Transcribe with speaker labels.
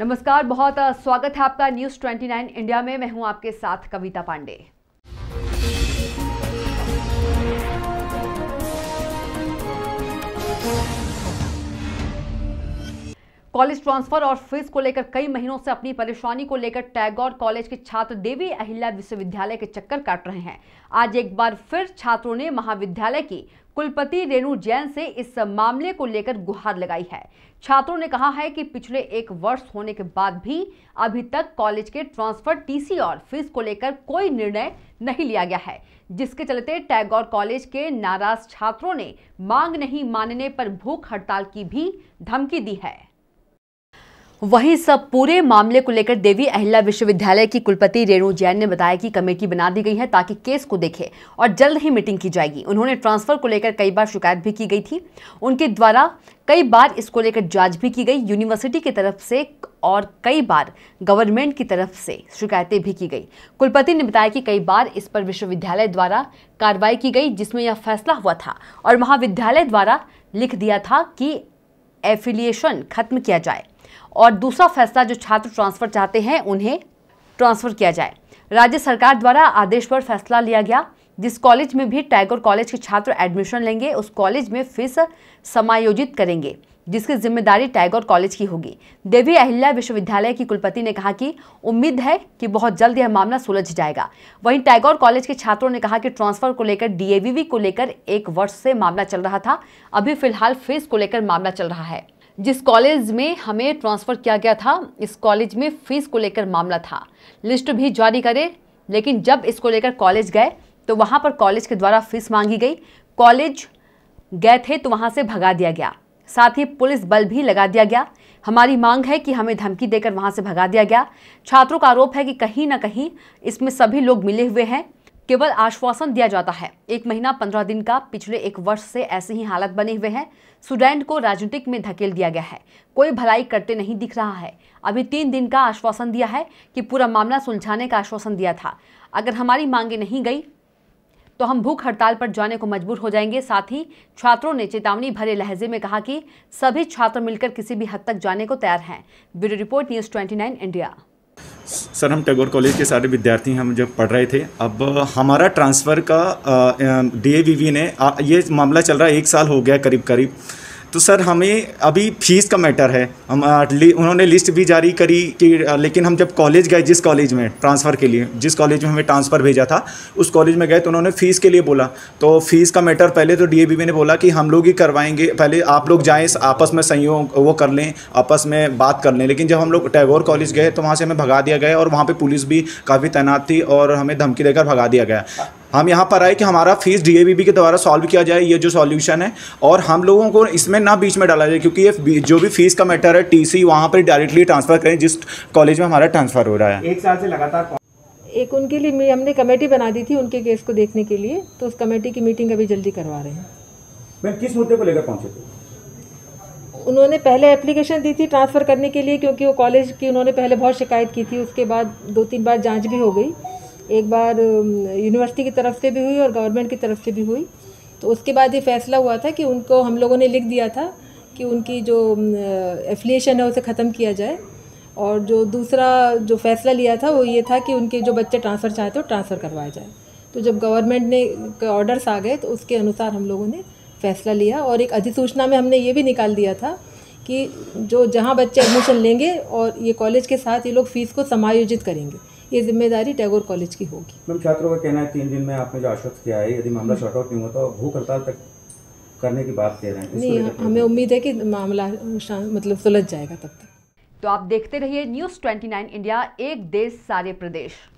Speaker 1: नमस्कार बहुत स्वागत है आपका न्यूज़ 29 इंडिया में मैं हूं आपके साथ कविता पांडे कॉलेज ट्रांसफर और फीस को लेकर कई महीनों से अपनी परेशानी को लेकर टैगोर कॉलेज के छात्र देवी अहिल्या विश्वविद्यालय के चक्कर काट रहे हैं आज एक बार फिर छात्रों ने महाविद्यालय की कुलपति रेणु जैन से इस मामले को लेकर गुहार लगाई है छात्रों ने कहा है कि पिछले एक वर्ष होने के बाद भी अभी तक कॉलेज के ट्रांसफर टीसी और फीस को लेकर कोई निर्णय नहीं लिया गया है जिसके चलते टैगोर कॉलेज के नाराज छात्रों ने मांग नहीं मानने पर भूख हड़ताल की भी धमकी दी है वहीं सब पूरे मामले को लेकर देवी अहिल्या विश्वविद्यालय की कुलपति रेणु जैन ने बताया कि कमेटी बना दी गई है ताकि केस को देखे और जल्द ही मीटिंग की जाएगी उन्होंने ट्रांसफर को लेकर कई बार शिकायत भी की गई थी उनके द्वारा कई बार इसको लेकर जांच भी की गई यूनिवर्सिटी की तरफ से और कई बार गवर्नमेंट की तरफ से शिकायतें भी की गई कुलपति ने बताया कि कई बार इस पर विश्वविद्यालय द्वारा कार्रवाई की गई जिसमें यह फैसला हुआ था और महाविद्यालय द्वारा लिख दिया था कि एफिलिएशन खत्म किया जाए और दूसरा फैसला जो छात्र ट्रांसफ़र चाहते हैं उन्हें ट्रांसफ़र किया जाए राज्य सरकार द्वारा आदेश पर फैसला लिया गया जिस कॉलेज में भी टाइगर कॉलेज के छात्र एडमिशन लेंगे उस कॉलेज में फीस समायोजित करेंगे जिसकी जिम्मेदारी टाइगोर कॉलेज की होगी देवी अहिल्या विश्वविद्यालय की कुलपति ने कहा कि उम्मीद है कि बहुत जल्द यह मामला सुलझ जाएगा वहीं टाइगोर कॉलेज के छात्रों ने कहा कि ट्रांसफर को लेकर डीएवीवी को लेकर एक वर्ष से मामला चल रहा था अभी फिलहाल फीस को लेकर मामला चल रहा है जिस कॉलेज में हमें ट्रांसफ़र किया गया था इस कॉलेज में फीस को लेकर मामला था लिस्ट भी जारी करे लेकिन जब इसको लेकर कॉलेज गए तो वहाँ पर कॉलेज के द्वारा फीस मांगी गई कॉलेज गए थे तो वहाँ से भगा दिया गया साथ ही पुलिस बल भी लगा दिया गया हमारी मांग है कि हमें धमकी देकर वहां से भगा दिया गया छात्रों का आरोप है कि कहीं ना कहीं इसमें सभी लोग मिले हुए हैं केवल आश्वासन दिया जाता है एक महीना पंद्रह दिन का पिछले एक वर्ष से ऐसे ही हालत बने हुए हैं स्टूडेंट को राजनीतिक में धकेल दिया गया है कोई भलाई करते नहीं दिख रहा है अभी तीन दिन का आश्वासन दिया है कि पूरा मामला सुलझाने का आश्वासन दिया था अगर हमारी मांगे नहीं गई तो हम भूख हड़ताल पर जाने को मजबूर हो जाएंगे साथ ही छात्रों ने चेतावनी भरे लहजे में कहा कि सभी छात्र मिलकर किसी भी हद तक जाने को तैयार हैं bureau report news twenty India
Speaker 2: sir हम टैगोर कॉलेज के सारे विद्यार्थी हम जब पढ़ रहे थे अब हमारा ट्रांसफ़र का डी ने ये मामला चल रहा है एक साल हो गया करीब करीब तो सर हमें अभी फीस का मैटर है हम उन्होंने लिस्ट भी जारी करी कि लेकिन हम जब कॉलेज गए जिस कॉलेज में ट्रांसफ़र के लिए जिस कॉलेज में हमें ट्रांसफ़र भेजा था उस कॉलेज में गए तो उन्होंने फ़ीस के लिए बोला तो फ़ीस का मैटर पहले तो डी ने बोला कि हम लोग ही करवाएंगे पहले आप लोग जाएँ आपस में संयोग वो कर लें आपस में बात कर लें लेकिन जब हम लोग टैगोर कॉलेज गए तो वहाँ से हमें भगा दिया गया और वहाँ पर पुलिस भी काफ़ी तैनात थी और हमें धमकी देकर भगा दिया गया हम यहाँ पर आए कि हमारा फीस डी के द्वारा सॉल्व किया जाए ये जो सॉल्यूशन है और हम लोगों को इसमें ना बीच में डाला जाए क्योंकि ये जो भी फीस का मैटर है टीसी वहाँ पर डायरेक्टली ट्रांसफ़र करें जिस कॉलेज में हमारा ट्रांसफ़र हो रहा है
Speaker 3: एक साल से लगातार एक उनके लिए हमने कमेटी बना दी थी उनके केस को देखने के लिए तो उस कमेटी की मीटिंग अभी जल्दी करवा रहे हैं
Speaker 2: मैं किस मुद्दे को लेकर पहुँचे
Speaker 3: उन्होंने पहले एप्लीकेशन दी थी ट्रांसफ़र करने के लिए क्योंकि वो कॉलेज की उन्होंने पहले बहुत शिकायत की थी उसके बाद दो तीन बार जांच भी हो गई एक बार यूनिवर्सिटी की तरफ से भी हुई और गवर्नमेंट की तरफ से भी हुई तो उसके बाद ये फैसला हुआ था कि उनको हम लोगों ने लिख दिया था कि उनकी जो एफिलिएशन है उसे ख़त्म किया जाए और जो दूसरा जो फैसला लिया था वो ये था कि उनके जो बच्चे ट्रांसफ़र चाहते हो ट्रांसफ़र करवाया जाए तो जब गवर्नमेंट ने ऑर्डर्स आ गए तो उसके अनुसार हम लोगों ने फैसला लिया और एक अधिसूचना में हमने ये भी निकाल दिया था कि जो जहाँ बच्चे एडमिशन लेंगे और ये कॉलेज के साथ ये लोग फ़ीस को समायोजित करेंगे ये जिम्मेदारी टैगोर कॉलेज की होगी
Speaker 2: मैम छात्रों का कहना है तीन दिन में आपने जो आश्वस्त किया है यदि मामला शॉर्ट आउट नहीं हुआ तो भूख हड़ताल तक करने की बात कह रहे हैं नहीं
Speaker 3: हमें उम्मीद है कि मामला मतलब सुलझ जाएगा तब तक तो आप
Speaker 1: देखते रहिए न्यूज़ ट्वेंटी इंडिया एक देश सारे प्रदेश